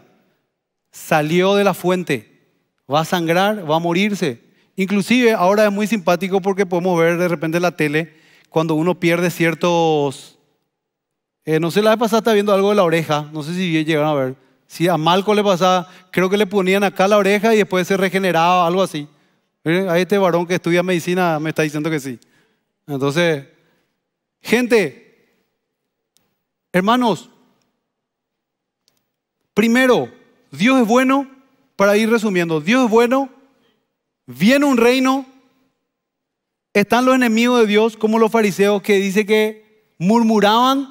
Salió de la fuente, va a sangrar, va a morirse. Inclusive ahora es muy simpático porque podemos ver de repente la tele cuando uno pierde ciertos... Eh, no sé, la vez pasada está viendo algo de la oreja, no sé si llegaron a ver. Si a Malco le pasaba, creo que le ponían acá la oreja y después se regeneraba, algo así. A este varón que estudia medicina me está diciendo que sí. Entonces, gente, hermanos, primero, Dios es bueno, para ir resumiendo, Dios es bueno Viene un reino, están los enemigos de Dios, como los fariseos que dice que murmuraban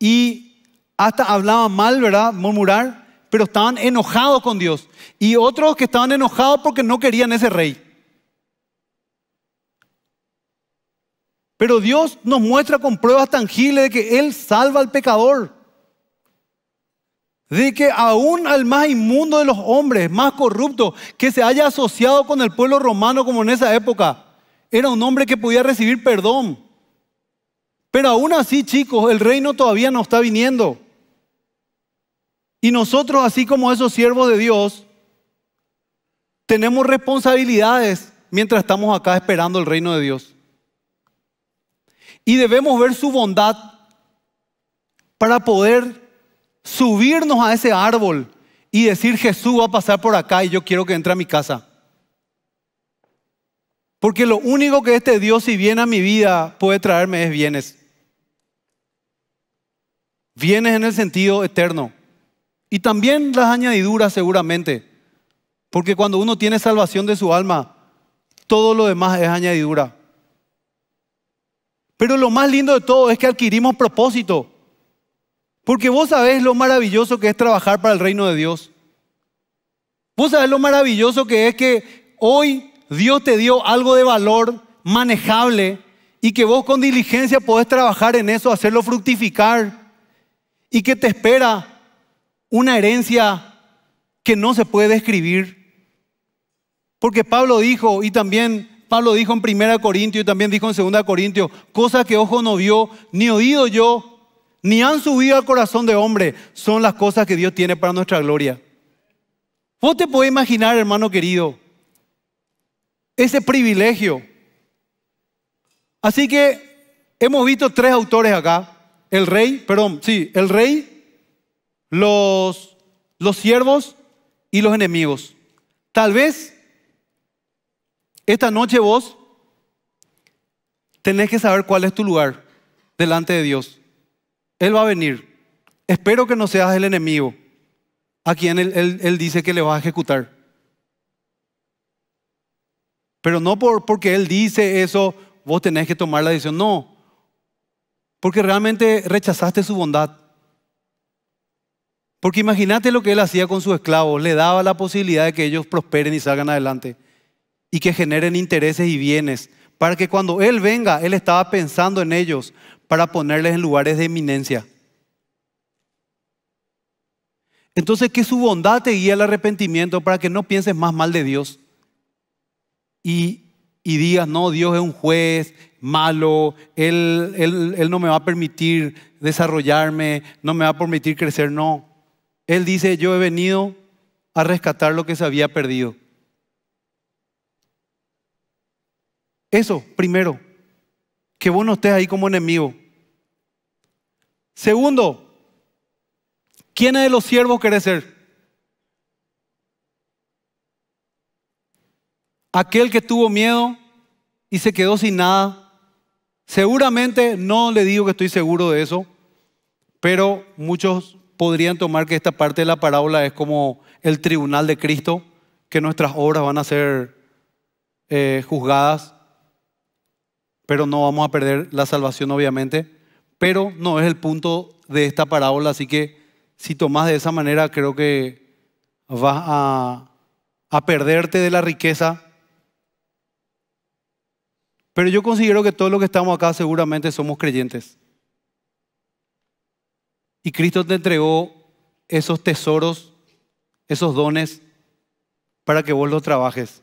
y hasta hablaban mal, ¿verdad? Murmurar, pero estaban enojados con Dios. Y otros que estaban enojados porque no querían ese rey. Pero Dios nos muestra con pruebas tangibles de que Él salva al pecador de que aún al más inmundo de los hombres, más corrupto, que se haya asociado con el pueblo romano como en esa época, era un hombre que podía recibir perdón. Pero aún así, chicos, el reino todavía no está viniendo. Y nosotros, así como esos siervos de Dios, tenemos responsabilidades mientras estamos acá esperando el reino de Dios. Y debemos ver su bondad para poder subirnos a ese árbol y decir Jesús va a pasar por acá y yo quiero que entre a mi casa. Porque lo único que este Dios si viene a mi vida puede traerme es bienes. Bienes en el sentido eterno. Y también las añadiduras seguramente. Porque cuando uno tiene salvación de su alma, todo lo demás es añadidura. Pero lo más lindo de todo es que adquirimos propósito. Porque vos sabés lo maravilloso que es trabajar para el reino de Dios. Vos sabés lo maravilloso que es que hoy Dios te dio algo de valor manejable y que vos con diligencia podés trabajar en eso, hacerlo fructificar y que te espera una herencia que no se puede describir. Porque Pablo dijo, y también Pablo dijo en 1 Corintio y también dijo en 2 Corintio cosa que ojo no vio, ni oído yo, ni han subido al corazón de hombre, son las cosas que Dios tiene para nuestra gloria. Vos te podés imaginar, hermano querido, ese privilegio. Así que hemos visto tres autores acá. El rey, perdón, sí, el rey, los, los siervos y los enemigos. Tal vez esta noche vos tenés que saber cuál es tu lugar delante de Dios. Él va a venir. Espero que no seas el enemigo a quien él, dice que le va a ejecutar. Pero no porque Él dice eso, vos tenés que tomar la decisión. No, porque realmente rechazaste su bondad. Porque imagínate lo que Él hacía con sus esclavos. Le daba la posibilidad de que ellos prosperen y salgan adelante. Y que generen intereses y bienes. Para que cuando Él venga, Él estaba pensando en ellos para ponerles en lugares de eminencia. Entonces, que su bondad te guíe al arrepentimiento para que no pienses más mal de Dios y, digas, no, Dios es un juez malo, él, él, él no me va a permitir desarrollarme, no me va a permitir crecer, no. Él dice, yo he venido a rescatar lo que se había perdido. Eso, primero, que vos no estés ahí como enemigo. Segundo, ¿quién de los siervos quiere ser? Aquel que tuvo miedo y se quedó sin nada. Seguramente, no le digo que estoy seguro de eso, pero muchos podrían tomar que esta parte de la parábola es como el tribunal de Cristo, que nuestras obras van a ser eh, juzgadas, pero no vamos a perder la salvación obviamente pero no es el punto de esta parábola, así que si tomás de esa manera creo que vas a, perderte de la riqueza. Pero yo considero que todos los que estamos acá seguramente somos creyentes. Y Cristo te entregó esos tesoros, esos dones, para que vos los trabajes.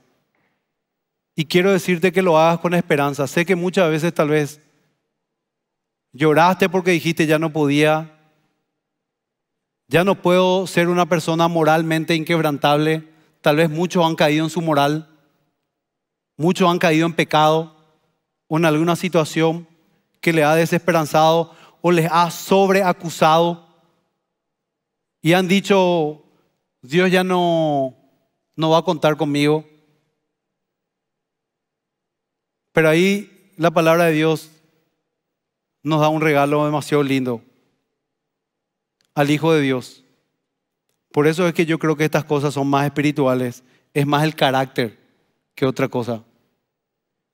Y quiero decirte que lo hagas con esperanza. Sé que muchas veces tal vez Lloraste porque dijiste ya no podía, ya no puedo ser una persona moralmente inquebrantable. Tal vez muchos han caído en su moral, muchos han caído en pecado o en alguna situación que le ha desesperanzado o les ha sobreacusado y han dicho, Dios ya no, no va a contar conmigo. Pero ahí la palabra de Dios nos da un regalo demasiado lindo al Hijo de Dios. Por eso es que yo creo que estas cosas son más espirituales, es más el carácter que otra cosa.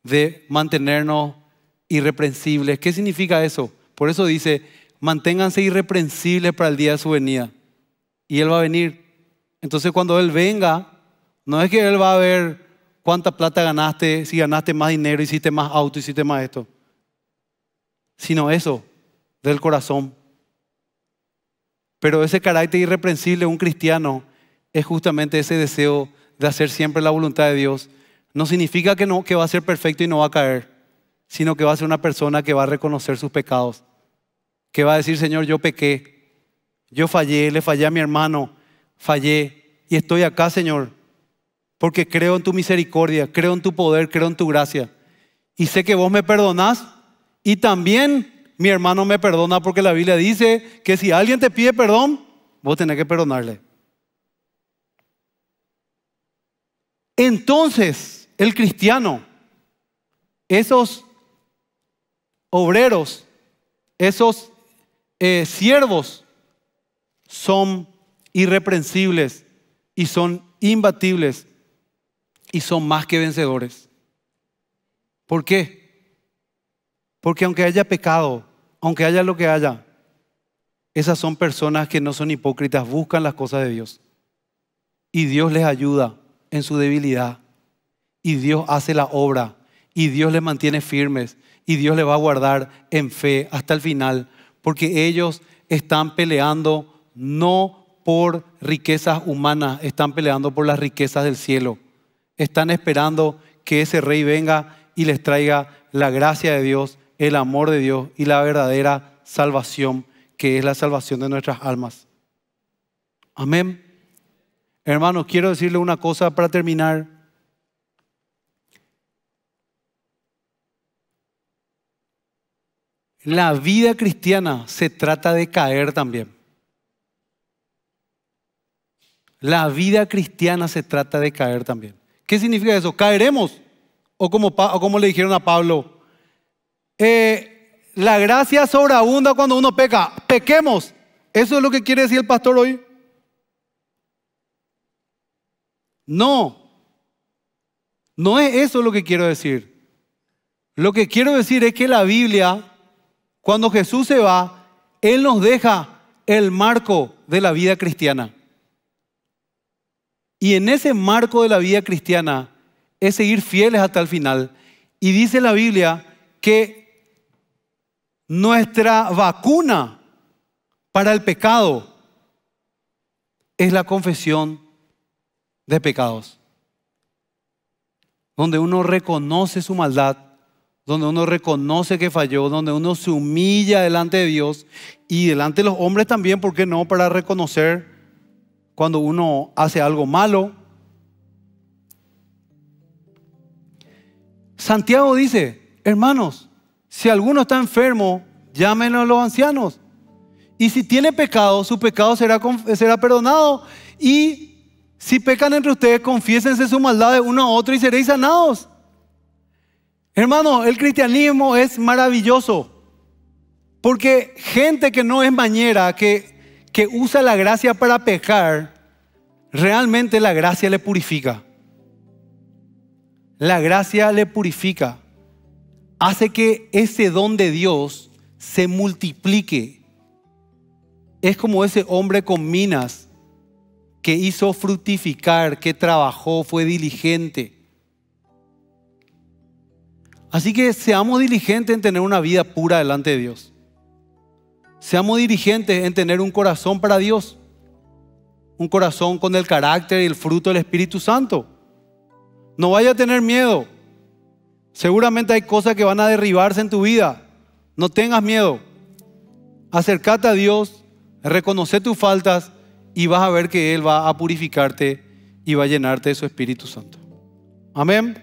De mantenernos irreprensibles. ¿Qué significa eso? Por eso dice, manténganse irreprensibles para el día de su venida. Y Él va a venir. Entonces cuando Él venga, no es que Él va a ver cuánta plata ganaste, si ganaste más dinero, hiciste más auto, hiciste más esto sino eso, del corazón. Pero ese carácter irreprensible de un cristiano es justamente ese deseo de hacer siempre la voluntad de Dios. No significa que, no, que va a ser perfecto y no va a caer, sino que va a ser una persona que va a reconocer sus pecados, que va a decir, Señor, yo pequé, yo fallé, le fallé a mi hermano, fallé y estoy acá, Señor, porque creo en tu misericordia, creo en tu poder, creo en tu gracia. Y sé que vos me perdonás y también mi hermano me perdona porque la Biblia dice que si alguien te pide perdón, vos tenés que perdonarle. Entonces, el cristiano, esos obreros, esos eh, siervos, son irreprensibles y son imbatibles y son más que vencedores. ¿Por qué? Porque aunque haya pecado, aunque haya lo que haya, esas son personas que no son hipócritas, buscan las cosas de Dios. Y Dios les ayuda en su debilidad. Y Dios hace la obra. Y Dios les mantiene firmes. Y Dios les va a guardar en fe hasta el final. Porque ellos están peleando no por riquezas humanas, están peleando por las riquezas del cielo. Están esperando que ese rey venga y les traiga la gracia de Dios el amor de Dios y la verdadera salvación, que es la salvación de nuestras almas. Amén. Hermanos, quiero decirle una cosa para terminar. La vida cristiana se trata de caer también. La vida cristiana se trata de caer también. ¿Qué significa eso? Caeremos. O como, o como le dijeron a Pablo, eh, la gracia sobreabunda cuando uno peca. Pequemos. ¿Eso es lo que quiere decir el pastor hoy? No. No es eso lo que quiero decir. Lo que quiero decir es que la Biblia, cuando Jesús se va, Él nos deja el marco de la vida cristiana. Y en ese marco de la vida cristiana es seguir fieles hasta el final. Y dice la Biblia que nuestra vacuna para el pecado es la confesión de pecados, donde uno reconoce su maldad, donde uno reconoce que falló, donde uno se humilla delante de Dios y delante de los hombres también, ¿por qué no? Para reconocer cuando uno hace algo malo. Santiago dice, hermanos, si alguno está enfermo, llámenlo a los ancianos. Y si tiene pecado, su pecado será, perdonado. Y si pecan entre ustedes, confiésense su maldad de uno a otro y seréis sanados. Hermano, el cristianismo es maravilloso. Porque gente que no es mañera, que, que usa la gracia para pecar, realmente la gracia le purifica. La gracia le purifica hace que ese don de Dios se multiplique. Es como ese hombre con minas que hizo fructificar, que trabajó, fue diligente. Así que seamos diligentes en tener una vida pura delante de Dios. Seamos diligentes en tener un corazón para Dios. Un corazón con el carácter y el fruto del Espíritu Santo. No vaya a tener miedo. Seguramente hay cosas que van a derribarse en tu vida. No tengas miedo. Acércate a Dios, reconoce tus faltas y vas a ver que Él va a purificarte y va a llenarte de su Espíritu Santo. Amén.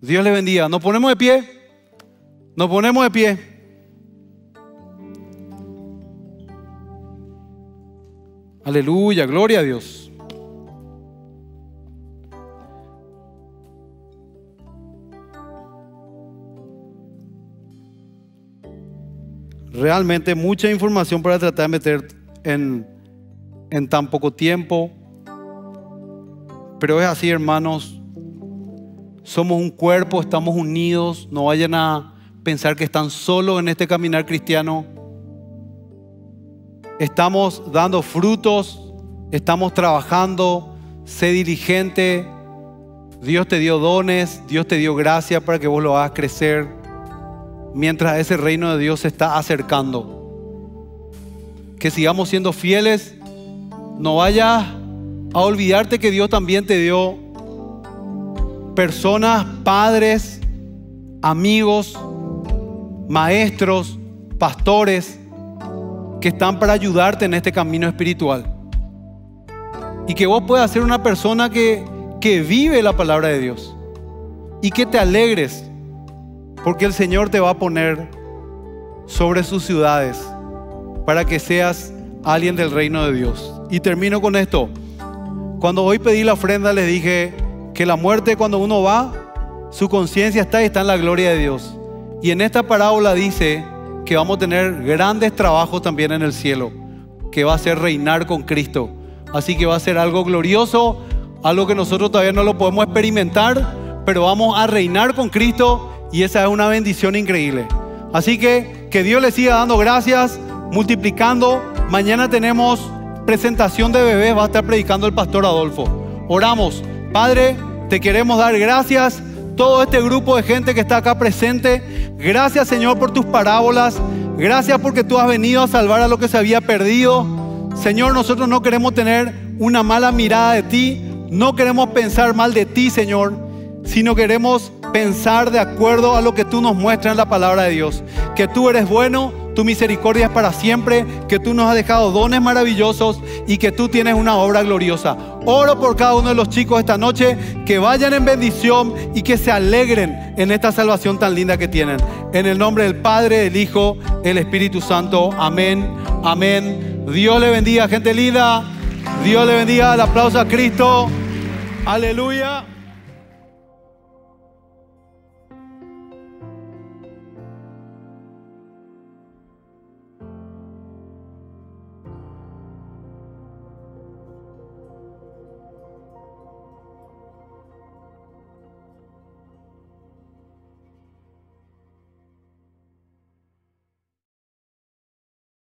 Dios le bendiga. Nos ponemos de pie. Nos ponemos de pie. Aleluya, gloria a Dios. realmente mucha información para tratar de meter en, tan poco tiempo. Pero es así, hermanos. Somos un cuerpo, estamos unidos. No vayan a pensar que están solos en este caminar cristiano. Estamos dando frutos, estamos trabajando. Sé diligente. Dios te dio dones, Dios te dio gracia para que vos lo hagas crecer mientras ese reino de Dios se está acercando. Que sigamos siendo fieles. No vayas a olvidarte que Dios también te dio personas, padres, amigos, maestros, pastores que están para ayudarte en este camino espiritual. Y que vos puedas ser una persona que, que vive la palabra de Dios. Y que te alegres porque el Señor te va a poner sobre sus ciudades para que seas alguien del reino de Dios. Y termino con esto. Cuando hoy pedí la ofrenda les dije que la muerte cuando uno va, su conciencia está y está en la gloria de Dios. Y en esta parábola dice que vamos a tener grandes trabajos también en el cielo, que va a ser reinar con Cristo. Así que va a ser algo glorioso, algo que nosotros todavía no lo podemos experimentar, pero vamos a reinar con Cristo y esa es una bendición increíble. Así que que Dios le siga dando gracias, multiplicando. Mañana tenemos presentación de bebés, va a estar predicando el pastor Adolfo. Oramos, Padre, te queremos dar gracias. Todo este grupo de gente que está acá presente, gracias Señor por tus parábolas, gracias porque tú has venido a salvar a lo que se había perdido. Señor, nosotros no queremos tener una mala mirada de ti, no queremos pensar mal de ti, Señor, sino queremos pensar de acuerdo a lo que tú nos muestras en la palabra de Dios. Que tú eres bueno, tu misericordia es para siempre, que tú nos has dejado dones maravillosos y que tú tienes una obra gloriosa. Oro por cada uno de los chicos esta noche, que vayan en bendición y que se alegren en esta salvación tan linda que tienen. En el nombre del Padre, del Hijo, el Espíritu Santo. Amén, amén. Dios le bendiga, gente linda. Dios le bendiga. El aplauso a Cristo. Aleluya.